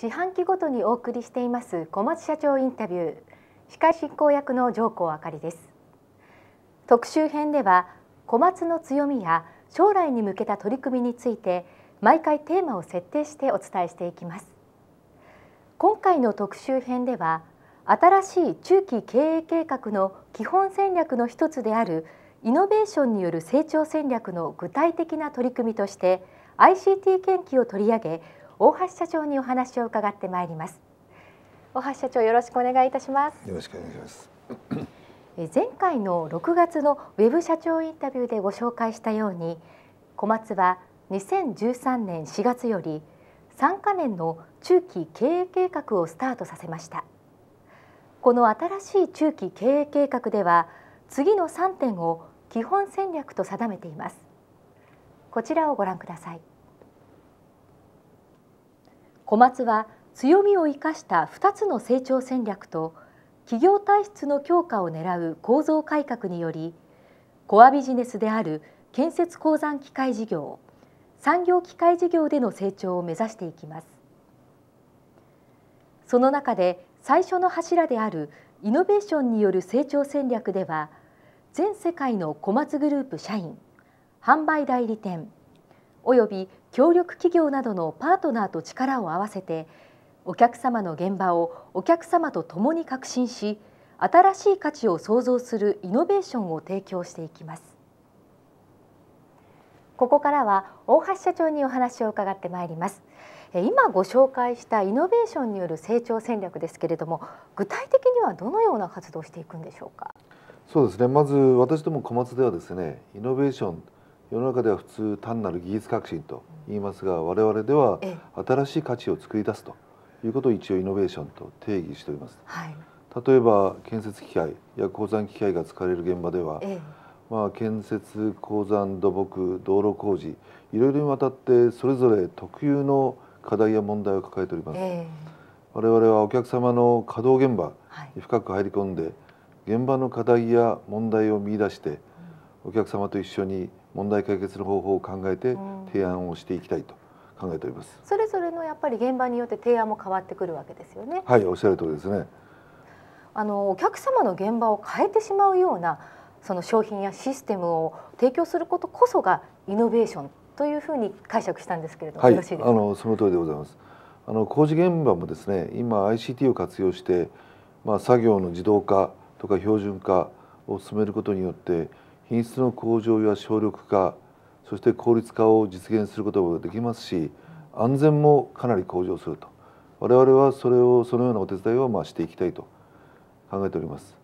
四半期ごとにお送りしています小松社長インタビュー司会進行役の上皇あかりです特集編では小松の強みや将来に向けた取り組みについて毎回テーマを設定してお伝えしていきます今回の特集編では新しい中期経営計画の基本戦略の一つであるイノベーションによる成長戦略の具体的な取り組みとして ICT 研究を取り上げ大橋社長にお話を伺ってまいります大橋社長よろしくお願いいたしますよろしくお願いします前回の6月のウェブ社長インタビューでご紹介したように小松は2013年4月より3カ年の中期経営計画をスタートさせましたこの新しい中期経営計画では次の3点を基本戦略と定めていますこちらをご覧ください小松は強みを生かした2つの成長戦略と企業体質の強化を狙う構造改革によりコアビジネスである建設鉱山機械事業産業機械事業での成長を目指していきますその中で最初の柱であるイノベーションによる成長戦略では全世界の小松グループ社員販売代理店および協力企業などのパートナーと力を合わせてお客様の現場をお客様と共に革新し新しい価値を創造するイノベーションを提供していきますここからは大橋社長にお話を伺ってまいります今ご紹介したイノベーションによる成長戦略ですけれども具体的にはどのような活動をしていくんでしょうかそうですねまず私ども小松ではですねイノベーション世の中では普通単なる技術革新と言いますが我々では新しい価値を作り出すということを一応イノベーションと定義しております、はい、例えば建設機械や鉱山機械が使われる現場では、ええ、まあ、建設鉱山土木道路工事いろいろにわたってそれぞれ特有の課題や問題を抱えております、え、我々はお客様の稼働現場に深く入り込んで、はい、現場の課題や問題を見出して、お客様と一緒に問題解決の方法を考えて提案をしていきたいと考えております、うん、それぞれのやっぱり現場によって提案も変わってくるわけですよねはいおっしゃる通りですねあのお客様の現場を変えてしまうようなその商品やシステムを提供することこそがイノベーションというふうに解釈したんですけれども、はい、よろしいですかあのその通りでございますあの工事現場もですね今 ICT を活用してまあ作業の自動化とか標準化を進めることによって品質の向上や省力化そして効率化を実現することができますし安全もかなり向上すると我々はそれをそのようなお手伝いをまあしていきたいと考えております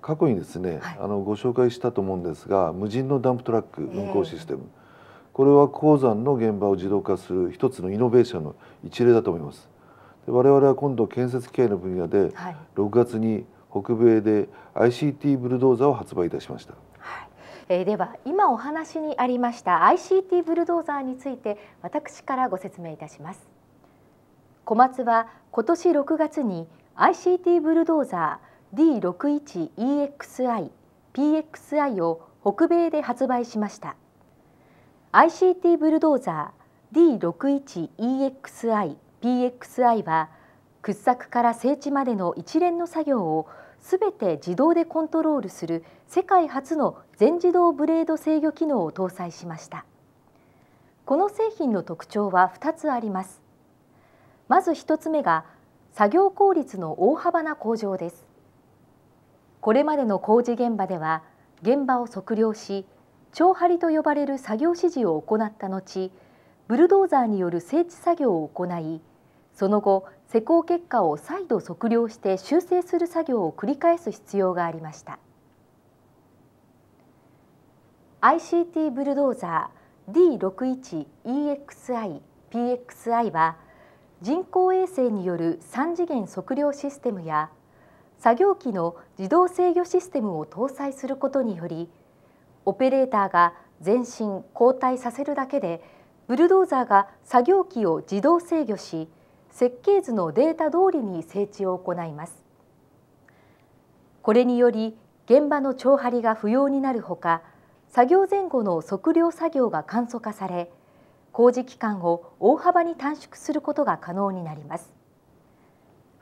過去にですね、はい、あのご紹介したと思うんですが無人のダンプトラック運行システム、えー、これは鉱山の現場を自動化する一つのイノベーションの一例だと思いますで我々は今度建設機械の分野で、6月に北米で ICT ブルドーザーを発売いたしましたえー、では今お話にありました ICT ブルドーザーについて私からご説明いたします小松は今年6月に ICT ブルドーザー D61EXI PXI を北米で発売しました ICT ブルドーザー D61EXI PXI は掘削から整地までの一連の作業をすべて自動でコントロールする世界初の全自動ブレード制御機能を搭載しましたこの製品の特徴は2つありますまず1つ目が作業効率の大幅な向上ですこれまでの工事現場では現場を測量し長張と呼ばれる作業指示を行った後ブルドーザーによる整地作業を行いその後施工結果を再度測量して修正する作業を繰り返す必要がありました ICT ブルドーザー D61EXI-PXI は人工衛星による3次元測量システムや作業機の自動制御システムを搭載することによりオペレーターが前進・後退させるだけでブルドーザーが作業機を自動制御し設計図のデータ通りに整地を行いますこれにより現場の帳張が不要になるほか作業前後の測量作業が簡素化され工事期間を大幅に短縮することが可能になります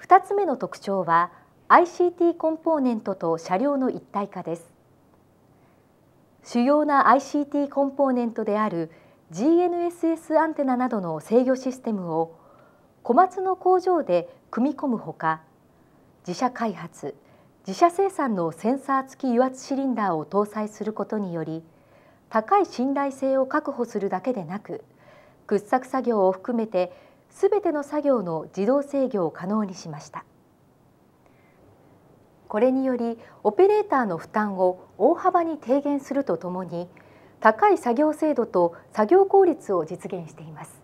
2つ目の特徴は ICT コンポーネントと車両の一体化です主要な ICT コンポーネントである GNSS アンテナなどの制御システムを小松の工場で組み込むほか自社開発自社生産のセンサー付き油圧シリンダーを搭載することにより高い信頼性を確保するだけでなく掘削作業を含めてすべての作業の自動制御を可能にしましたこれによりオペレーターの負担を大幅に低減するとともに高い作業精度と作業効率を実現しています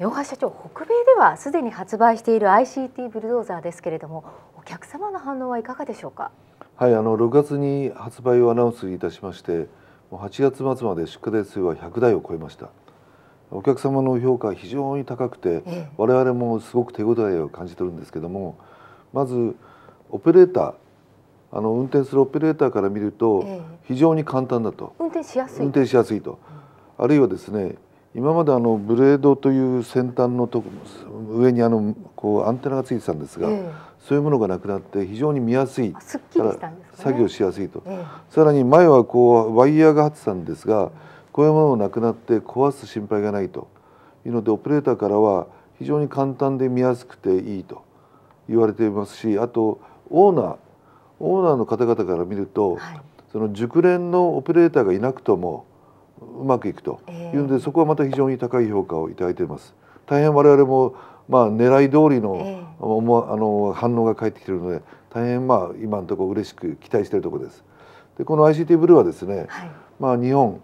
大橋社長北米ではすでに発売している ICT ブルドーザーですけれどもお客様の反応はいかがでしょうかはいあの6月に発売をアナウンスいたしまして8月末まで出荷台数は100台を超えましたお客様の評価非常に高くて、ええ、我々もすごく手応えを感じてるんですけどもまずオペレーターあの運転するオペレーターから見ると非常に簡単だと、ええ、運転しやすい運転しやすいと、あるいはですね今まであのブレードという先端のと上にあのこうアンテナがついてたんですが、えー、そういうものがなくなって非常に見やすい作業しやすいと、えー、さらに前はこうワイヤーが張ってたんですがこういうものもなくなって壊す心配がないというのでオペレーターからは非常に簡単で見やすくていいと言われていますしあとオーナーオーナーの方々から見ると、はい、その熟練のオペレーターがいなくともうまくいくというので、そこはまた非常に高い評価を頂いています大変我々もまあ狙い通りの,、あの反応が返ってきているので大変まあ今のところ嬉しく期待しているところですでこの ICT ブルーはですね、はい、まあ日本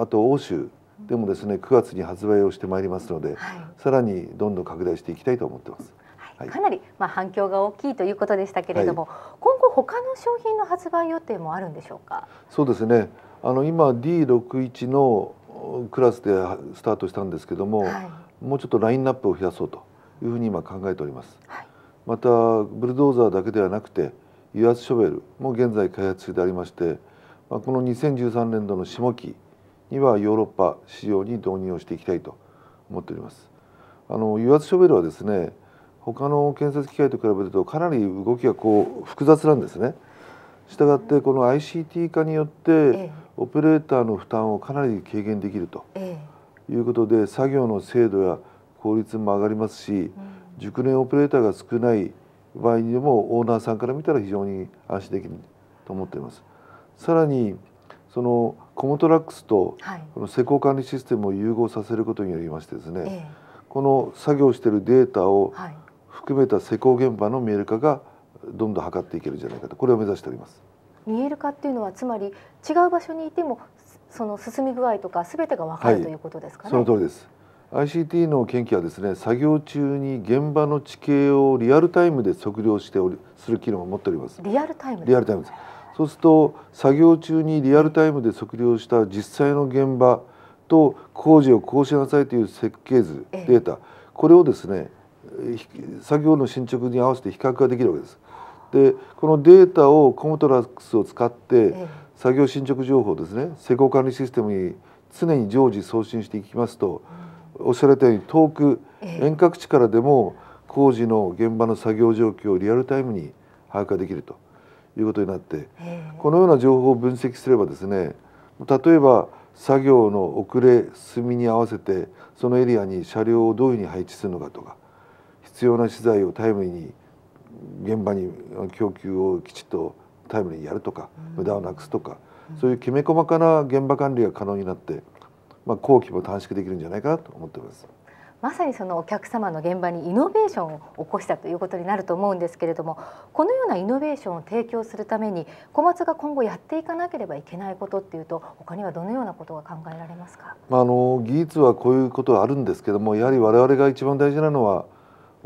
あと欧州でもですね9月に発売をしてまいりますので、はい、さらにどんどん拡大していきたいと思ってます、はい、かなりまあ反響が大きいということでしたけれども、今後他の商品の発売予定もあるんでしょうかそうですねあの今 D61 のクラスでスタートしたんですけども、はい、もうちょっとラインナップを増やそうというふうに今考えております、はい、またブルドーザーだけではなくて油圧ショベルも現在開発中でありまして、まあ、この2013年度の下期にはヨーロッパ市場に導入をしていきたいと思っておりますあの油圧ショベルはですね他の建設機械と比べるとかなり動きがこう複雑なんですねしたがってこの ICT 化によってオペレーターの負担をかなり軽減できるということで作業の精度や効率も上がりますし熟練オペレーターが少ない場合にでもオーナーさんから見たら非常に安心できると思っています。さらにそのコモトラックスとこの施工管理システムを融合させることによりましてですね、この作業しているデータを含めた施工現場の見える化がどんどん測っていけるんじゃないかとこれを目指しております見える化っていうのはつまり違う場所にいてもその進み具合とかすべてがわかる、はい、ということですか、ね、その通りです ICT の研究はですね作業中に現場の地形をリアルタイムで測量しておりする機能を持っておりますリアルタイムリアルタイムですそうすると作業中にリアルタイムで測量した実際の現場と工事をこうしなさいという設計図データ、これをですね作業の進捗に合わせて比較ができるわけですでこのデータをコムトラックスを使って作業進捗情報ですね施工管理システムに常に常時送信していきますと、おっしゃられたように遠く遠隔地からでも工事の現場の作業状況をリアルタイムに把握ができるということになって、このような情報を分析すればですね例えば作業の遅れ進みに合わせてそのエリアに車両をどういうふうに配置するのかとか必要な資材をタイムリーに現場に供給をきちっとタイムリーにやるとか、無駄をなくすとか、そういうきめ細かな現場管理が可能になって、まあ、工期も短縮できるんじゃないかなと思ってます。まさにそのお客様の現場にイノベーションを起こしたということになると思うんですけれどもこのようなイノベーションを提供するために小松が今後やっていかなければいけないことっていうと他にはどのようなことが考えられますか、まあ、あの技術はこういうことはあるんですけどもやはり我々が一番大事なのは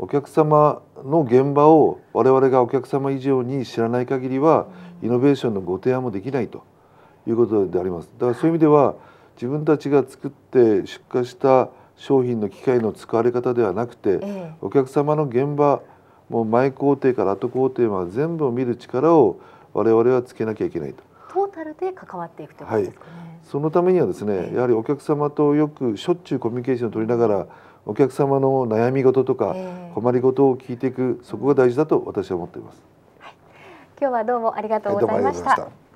お客様の現場を我々がお客様以上に知らない限りはイノベーションのご提案もできないということでありますだからそういう意味では自分たちが作って出荷した商品の機械の使われ方ではなくて、お客様の現場もう前工程から後工程まで全部を見る力を我々はつけなきゃいけないと。トータルで関わっていくということですかね、はい、そのためにはですね、やはりお客様とよくしょっちゅうコミュニケーションを取りながらお客様の悩み事とか困りごとを聞いていく、そこが大事だと私は思っています、はい、今日はどうもありがとうございました、はい